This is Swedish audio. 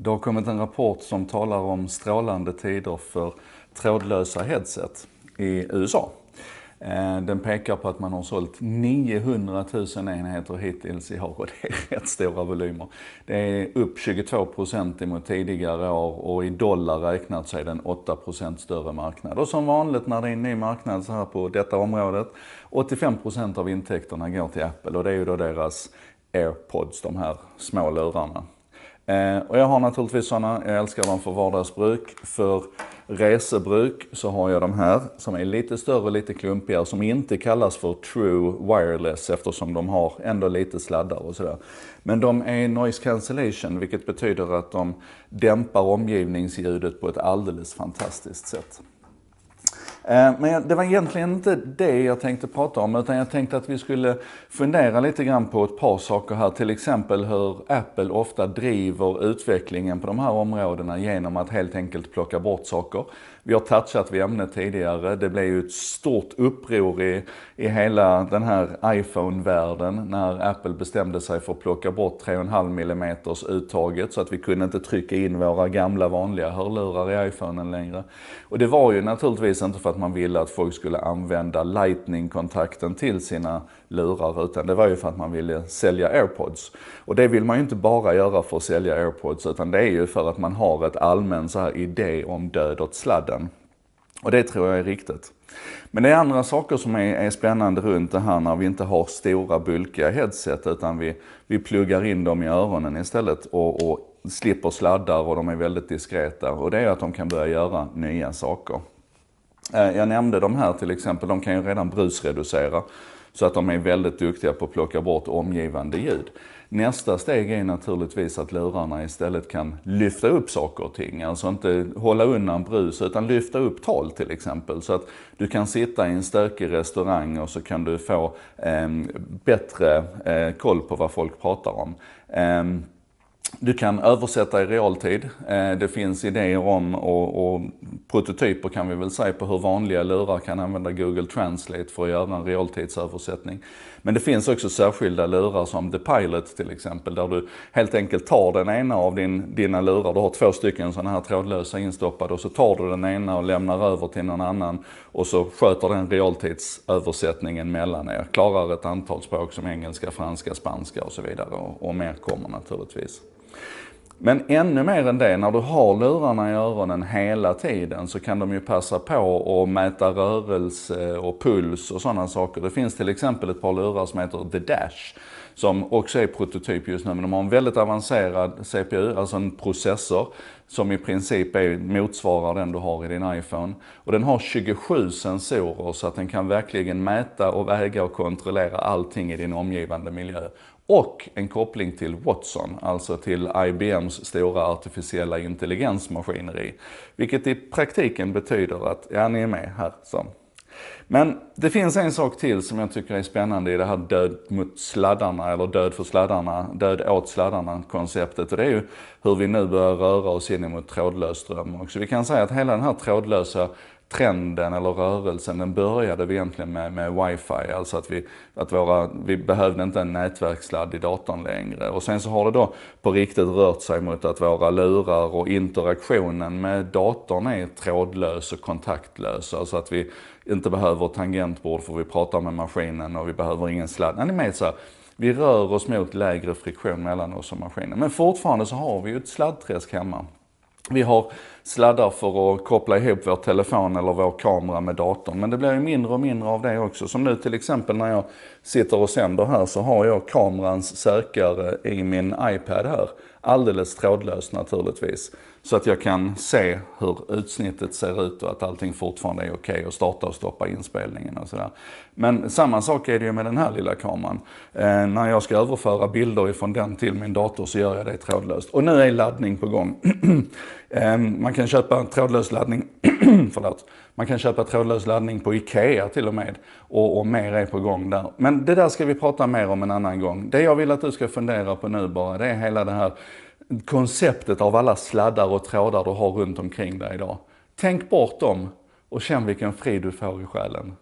Det har kommit en rapport som talar om strålande tider för trådlösa headset i USA. Eh, den pekar på att man har sålt 900 000 enheter hittills i år och det är rätt stora volymer. Det är upp 22 mot tidigare år och i dollar räknat så är det en 8 större marknad. Och som vanligt när det är en ny marknad så här på detta området, 85 av intäkterna går till Apple och det är ju då deras AirPods, de här små lurarna. Eh, och jag har naturligtvis sådana, jag älskar dem för vardagsbruk. För resebruk så har jag de här som är lite större, lite klumpigare, som inte kallas för true wireless eftersom de har ändå lite sladdar och sådär. Men de är noise cancellation vilket betyder att de dämpar omgivningsljudet på ett alldeles fantastiskt sätt. Eh, men det var egentligen inte det jag tänkte prata om utan jag tänkte att vi skulle fundera lite grann på ett par saker här. Till exempel hur Apple ofta driver utvecklingen på de här områdena genom att helt enkelt plocka bort saker. Vi har touchat vid ämnet tidigare. Det blev ju ett stort uppror i, i hela den här iPhone-världen när Apple bestämde sig för att plocka bort 3,5 mm uttaget så att vi kunde inte trycka in våra gamla vanliga hörlurar i iPhonen längre. Och det var ju naturligtvis inte för att att man ville att folk skulle använda Lightning-kontakten till sina lurar, utan det var ju för att man ville sälja airpods. Och det vill man ju inte bara göra för att sälja airpods, utan det är ju för att man har ett allmän så här idé om död åt sladden. Och det tror jag är riktigt. Men det är andra saker som är, är, spännande runt det här när vi inte har stora bulkiga headset utan vi, vi pluggar in dem i öronen istället och, och slipper sladdar och de är väldigt diskreta. Och det är att de kan börja göra nya saker. Eh, jag nämnde de här till exempel, de kan ju redan brusreducera. Så att de är väldigt duktiga på att plocka bort omgivande ljud. Nästa steg är naturligtvis att lurarna istället kan lyfta upp saker och ting. Alltså inte hålla undan brus utan lyfta upp tal till exempel. Så att du kan sitta i en stökig restaurang och så kan du få eh, bättre eh, koll på vad folk pratar om. Eh, du kan översätta i realtid. Eh, det finns idéer om att prototyper kan vi väl säga på hur vanliga lurar kan använda Google Translate för att göra en realtidsöversättning. Men det finns också särskilda lurar som The Pilot till exempel, där du helt enkelt tar den ena av din, dina lurar, du har två stycken sådana här trådlösa instoppade, och så tar du den ena och lämnar över till någon annan och så sköter den realtidsöversättningen mellan er. Klarar ett antal språk som engelska, franska, spanska och så vidare och, och mer kommer naturligtvis. Men ännu mer än det, när du har lurarna i öronen hela tiden så kan de ju passa på att mäta rörelse och puls och sådana saker. Det finns till exempel ett par lurar som heter The Dash som också är prototyp just nu, men de har en väldigt avancerad CPU, alltså en processor som i princip är, motsvarar den du har i din iPhone. Och den har 27 sensorer så att den kan verkligen mäta och väga och kontrollera allting i din omgivande miljö och en koppling till Watson, alltså till IBMs stora artificiella intelligensmaskineri. Vilket i praktiken betyder att, ja ni är med här. Så. Men det finns en sak till som jag tycker är spännande i det här död mot sladdarna, eller död för sladdarna, död åt sladdarna konceptet. Och det är ju hur vi nu börjar röra oss in mot trådlös ström också. Vi kan säga att hela den här trådlösa trenden eller rörelsen, den började vi egentligen med, med wifi. Alltså att, vi, att våra, vi behövde inte en nätverksladd i datorn längre. Och sen så har det då på riktigt rört sig mot att våra lurar och interaktionen med datorn är trådlös och kontaktlös. Alltså att vi inte behöver tangentbord för vi pratar med maskinen och vi behöver ingen sladd. Nej, ni med så här, vi rör oss mot lägre friktion mellan oss och maskinen. Men fortfarande så har vi ju ett sladdträsk hemma. Vi har sladdar för att koppla ihop vår telefon eller vår kamera med datorn. Men det blir ju mindre och mindre av det också. Som nu till exempel när jag sitter och sänder här så har jag kamerans sökare i min iPad här. Alldeles trådlös naturligtvis. Så att jag kan se hur utsnittet ser ut och att allting fortfarande är okej okay och starta och stoppa inspelningen och sådär. Men samma sak är det ju med den här lilla kameran. Eh, när jag ska överföra bilder ifrån den till min dator så gör jag det trådlöst. Och nu är laddning på gång. eh, man kan köpa en trådlös laddning, förlåt, man kan köpa trådlös laddning på IKEA till och med. Och, och mer är på gång där. Men det där ska vi prata mer om en annan gång. Det jag vill att du ska fundera på nu bara, det är hela det här konceptet av alla sladdar och trådar du har runt omkring dig idag. Tänk bort dem och känn vilken frid du får i själen.